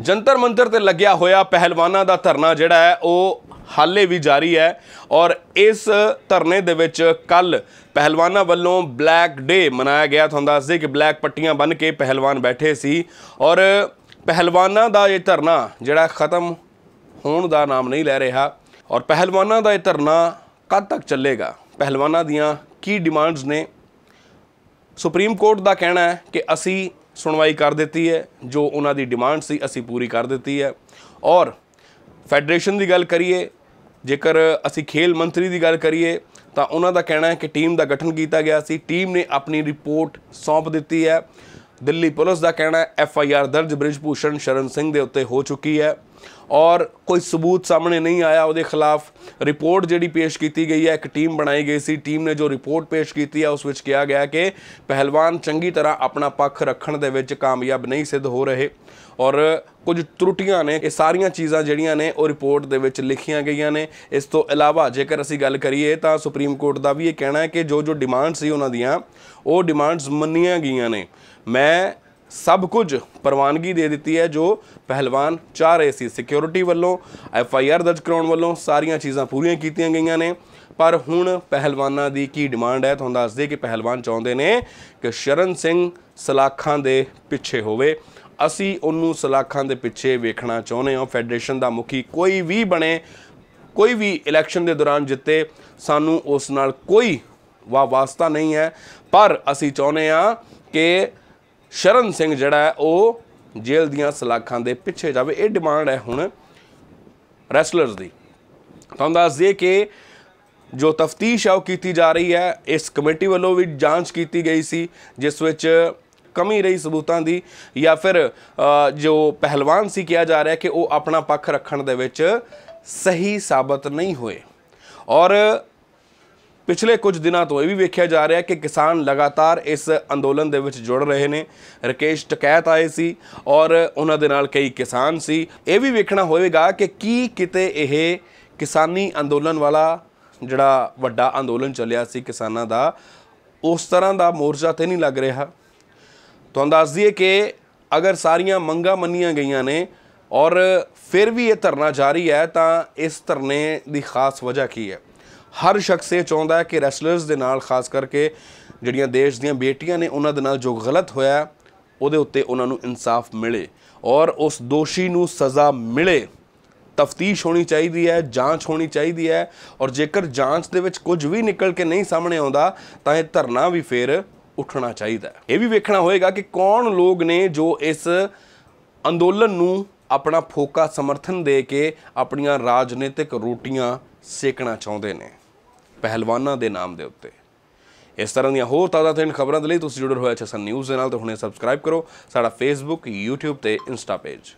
ਜੰਤਰ ਮੰਤਰ ਤੇ ਲੱਗਿਆ ਹੋਇਆ ਪਹਿਲਵਾਨਾਂ ਦਾ ਧਰਨਾ ਜਿਹੜਾ ਹੈ ਉਹ ਹਾਲੇ ਵੀ ਜਾਰੀ ਹੈ ਔਰ ਇਸ ਧਰਨੇ ਦੇ ਵਿੱਚ ਕੱਲ ਪਹਿਲਵਾਨਾਂ ਵੱਲੋਂ ਬਲੈਕ ਡੇ ਮਨਾਇਆ ਗਿਆ ਤੁਹਾਨੂੰ ਦੱਸ ਦੇ ਕਿ ਬਲੈਕ ਪੱਟੀਆਂ ਬੰਨ ਕੇ ਪਹਿਲਵਾਨ ਬੈਠੇ ਸੀ ਔਰ ਪਹਿਲਵਾਨਾਂ ਦਾ ਇਹ ਧਰਨਾ ਜਿਹੜਾ ਖਤਮ ਹੋਣ ਦਾ ਨਾਮ ਨਹੀਂ ਲੈ ਰਿਹਾ ਔਰ ਪਹਿਲਵਾਨਾਂ ਦਾ ਇਹ ਧਰਨਾ ਕਦ ਤੱਕ ਚੱਲੇਗਾ ਪਹਿਲਵਾਨਾਂ ਦੀਆਂ ਕੀ ਡਿਮਾਂਡਸ ਨੇ ਸੁਪਰੀਮ ਕੋਰਟ ਦਾ ਕਹਿਣਾ ਹੈ ਕਿ ਅਸੀਂ ਸੁਣਵਾਈ ਕਰ ਦਿੱਤੀ ਹੈ ਜੋ ਉਹਨਾਂ ਦੀ ਡਿਮਾਂਡ ਸੀ ਅਸੀਂ ਪੂਰੀ ਕਰ ਦਿੱਤੀ ਹੈ ਔਰ ਫੈਡਰੇਸ਼ਨ ਦੀ ਗੱਲ ਕਰੀਏ ਜੇਕਰ ਅਸੀਂ ਖੇਲ ਮੰਤਰੀ ਦੀ ਗੱਲ ਕਰੀਏ ਤਾਂ ਉਹਨਾਂ ਦਾ ਕਹਿਣਾ ਹੈ ਕਿ ਟੀਮ ਦਾ ਗਠਨ ਕੀਤਾ ਗਿਆ ਸੀ ਟੀਮ ਨੇ ਆਪਣੀ ਰਿਪੋਰਟ ਸੌਂਪ ਦਿੱਤੀ ਹੈ ਦਿੱਲੀ ਪੁਲਿਸ ਦਾ ਕਹਿਣਾ ਹੈ ਐਫ ਆਈ ਆਰ ਦਰਜ ਬ੍ਰਿਜ ਭੂਸ਼ਣ ਸ਼ਰਨ ਸਿੰਘ ਦੇ ਉੱਤੇ ਹੋ ਚੁੱਕੀ ਹੈ ਔਰ ਕੋਈ ਸਬੂਤ ਸਾਹਮਣੇ ਨਹੀਂ ਆਇਆ ਉਹਦੇ ਖਿਲਾਫ ਰਿਪੋਰਟ ਜਿਹੜੀ ਪੇਸ਼ ਕੀਤੀ ਗਈ ਹੈ ਇੱਕ ਟੀਮ ਬਣਾਈ ਗਈ ਸੀ ਟੀਮ ਨੇ ਜੋ ਰਿਪੋਰਟ ਪੇਸ਼ ਕੀਤੀ ਹੈ ਉਸ ਵਿੱਚ ਕਿਹਾ ਗਿਆ ਕਿ ਪਹਿਲਵਾਨ ਚੰਗੀ ਤਰ੍ਹਾਂ ਆਪਣਾ ਪੱਖ ਰੱਖਣ ਦੇ ਵਿੱਚ ਕਾਮਯਾਬ ਨਹੀਂ ਸਿੱਧ ਹੋ ਰਹੇ ਔਰ ਕੁਝ ਤਰੁੱਟੀਆਂ ਨੇ ਇਹ ਸਾਰੀਆਂ ਚੀਜ਼ਾਂ ਜਿਹੜੀਆਂ ਨੇ ਉਹ ਰਿਪੋਰਟ ਦੇ ਵਿੱਚ ਲਿਖੀਆਂ ਗਈਆਂ ਨੇ ਇਸ ਤੋਂ ਇਲਾਵਾ ਜੇਕਰ ਅਸੀਂ ਗੱਲ ਕਰੀਏ ਤਾਂ ਸੁਪਰੀਮ ਕੋਰਟ ਦਾ ਵੀ ਇਹ ਕਹਿਣਾ ਹੈ ਕਿ ਜੋ ਜੋ ਡਿਮਾਂਡ ਸੀ ਉਹਨਾਂ ਦੀਆਂ ਉਹ ਡਿਮਾਂਡਸ ਮੰਨੀਆਂ ਗਈਆਂ ਨੇ ਮੈਂ ਸਭ ਕੁਝ ਪ੍ਰਵਾਨਗੀ ਦੇ ਦਿੱਤੀ ਹੈ ਜੋ ਪਹਿਲਵਾਨ ਚਾਹ ਰਹੇ ਸੀ ਸਿਕਿਉਰਿਟੀ ਵੱਲੋਂ ਐਫ ਆਈ ਆਰ ਦਰਜ ਕਰਾਉਣ ਵੱਲੋਂ ਸਾਰੀਆਂ ਚੀਜ਼ਾਂ ਪੂਰੀਆਂ ਕੀਤੀਆਂ ਗਈਆਂ ਨੇ ਪਰ ਹੁਣ ਪਹਿਲਵਾਨਾਂ ਦੀ ਕੀ ਡਿਮਾਂਡ ਹੈ ਤੁਹਾਨੂੰ ਦੱਸ ਦੇ ਕਿ ਪਹਿਲਵਾਨ ਚਾਹੁੰਦੇ ਨੇ ਕਿ ਸ਼ਰਨ ਸਿੰਘ ਸਲਾਖਾਂ ਦੇ ਪਿੱਛੇ ਹੋਵੇ ਅਸੀਂ ਉਹਨੂੰ ਸਲਾਖਾਂ ਦੇ ਪਿੱਛੇ ਵੇਖਣਾ ਚਾਹੁੰਦੇ ਹਾਂ ਫੈਡਰੇਸ਼ਨ ਦਾ ਮੁਖੀ ਕੋਈ ਵੀ ਬਣੇ ਕੋਈ ਵੀ ਇਲੈਕਸ਼ਨ ਦੇ ਦੌਰਾਨ ਜਿੱਤੇ ਸਾਨੂੰ ਉਸ ਨਾਲ ਕੋਈ ਵਾਸਤਾ ਨਹੀਂ ਹੈ ਪਰ ਅਸੀਂ ਚਾਹੁੰਦੇ ਹਾਂ ਕਿ ਸ਼ਰਨ ਸਿੰਘ ਜਿਹੜਾ ਉਹ ਜੇਲ੍ਹ ਦੀਆਂ ਸਲਾਖਾਂ ਦੇ ਪਿੱਛੇ ਜਾਵੇ ਇਹ ਡਿਮਾਂਡ ਹੈ ਹੁਣ ਰੈਸਲਰਸ ਦੀ ਤਾਂ ਦੱਸ ਦੇ ਕਿ ਜੋ ਤਫਤੀਸ਼ ਆਉ ਕੀਤੀ ਜਾ ਰਹੀ ਹੈ ਇਸ ਕਮੇਟੀ ਵੱਲੋਂ ਵੀ ਜਾਂਚ ਕੀਤੀ ਗਈ ਸੀ ਜਿਸ ਵਿੱਚ ਕਮੀ ਰਹੀ ਸਬੂਤਾਂ ਦੀ ਜਾਂ ਫਿਰ ਜੋ ਪਹਿਲਵਾਨ ਸੀ ਕਿਹਾ ਜਾ ਰਿਹਾ ਕਿ ਉਹ ਆਪਣਾ ਪੱਖ ਰੱਖਣ ਦੇ ਵਿੱਚ ਸਹੀ ਸਾਬਤ ਨਹੀਂ ਹੋਏ ਔਰ ਪਿਛਲੇ ਕੁਝ ਦਿਨਾਂ ਤੋਂ ਇਹ ਵੀ ਵੇਖਿਆ ਜਾ ਰਿਹਾ ਕਿ ਕਿਸਾਨ ਲਗਾਤਾਰ ਇਸ ਅੰਦੋਲਨ ਦੇ ਵਿੱਚ ਜੁੜ ਰਹੇ ਨੇ ਰਕੇਸ਼ ਟਕੈਤ ਆਏ ਸੀ ਔਰ ਉਹਨਾਂ ਦੇ ਨਾਲ ਕਈ ਕਿਸਾਨ ਸੀ ਇਹ ਵੀ ਵੇਖਣਾ ਹੋਵੇਗਾ ਕਿ ਕੀ ਕਿਤੇ ਇਹ ਕਿਸਾਨੀ ਅੰਦੋਲਨ ਵਾਲਾ ਜਿਹੜਾ ਵੱਡਾ ਅੰਦੋਲਨ ਚੱਲਿਆ ਸੀ ਕਿਸਾਨਾਂ ਦਾ ਉਸ ਤਰ੍ਹਾਂ ਦਾ ਮੋਰਚਾ ਤੇ ਨਹੀਂ ਲੱਗ ਰਿਹਾ ਤੁਹਾਨੂੰ ਦੱਸ ਦਈਏ ਕਿ ਅਗਰ ਸਾਰੀਆਂ ਮੰਗਾਂ ਮੰਨੀਆਂ ਗਈਆਂ ਨੇ ਔਰ ਫਿਰ ਵੀ ਇਹ ਧਰਨਾ ਜਾਰੀ ਹੈ ਤਾਂ ਇਸ ਧਰਨੇ ਦੀ ਖਾਸ ਵਜ੍ਹਾ ਕੀ ਹੈ ਹਰ ਸ਼ਖਸ ਇਹ ਚਾਹੁੰਦਾ ਹੈ ਕਿ ਰੈਸਲਰਸ ਦੇ ਨਾਲ ਖਾਸ ਕਰਕੇ ਜਿਹੜੀਆਂ ਦੇਸ਼ ਦੀਆਂ ਬੇਟੀਆਂ ਨੇ ਉਹਨਾਂ ਦੇ ਨਾਲ ਜੋ ਗਲਤ ਹੋਇਆ ਉਹਦੇ ਉੱਤੇ ਉਹਨਾਂ ਨੂੰ ਇਨਸਾਫ ਮਿਲੇ ਔਰ ਉਸ ਦੋਸ਼ੀ ਨੂੰ ਸਜ਼ਾ ਮਿਲੇ ਤਫਤੀਸ਼ ਹੋਣੀ ਚਾਹੀਦੀ ਹੈ ਜਾਂਚ ਹੋਣੀ ਚਾਹੀਦੀ ਹੈ ਔਰ ਜੇਕਰ ਜਾਂਚ ਦੇ ਵਿੱਚ ਕੁਝ ਵੀ ਨਿਕਲ ਕੇ ਨਹੀਂ ਸਾਹਮਣੇ ਆਉਂਦਾ ਤਾਂ ਇਹ ਧਰਨਾ ਵੀ ਫੇਰ ਉੱਠਣਾ ਚਾਹੀਦਾ ਇਹ ਵੀ ਵੇਖਣਾ ਹੋਏਗਾ ਕਿ ਕੌਣ ਲੋਕ ਨੇ ਜੋ ਇਸ ਅੰਦੋਲਨ ਨੂੰ ਆਪਣਾ ਫੋਕਾ ਸਮਰਥਨ ਦੇ ਕੇ ਆਪਣੀਆਂ ਰਾਜਨੀਤਿਕ ਰੋਟੀਆਂ ਸੇਕਣਾ ਚਾਹੁੰਦੇ ਨੇ ਪਹਿਲਵਾਨਾਂ ਦੇ ਨਾਮ ਦੇ ਉੱਤੇ ਇਸ ਤਰ੍ਹਾਂ ਦੀਆਂ ਹੋਰ ਤਾਜ਼ਾ ਤਰੀਨ ਖਬਰਾਂ ਦੇ ਲਈ ਤੁਸੀਂ ਜੁੜੇ ਰਹੋ ਐਚਐਸਐਨ ਨਿਊਜ਼ ਦੇ ਨਾਲ ਤੇ ਹੁਣੇ ਸਬਸਕ੍ਰਾਈਬ ਕਰੋ ਸਾਡਾ ਫੇਸਬੁੱਕ YouTube ਤੇ ਇੰਸਟਾ ਪੇਜ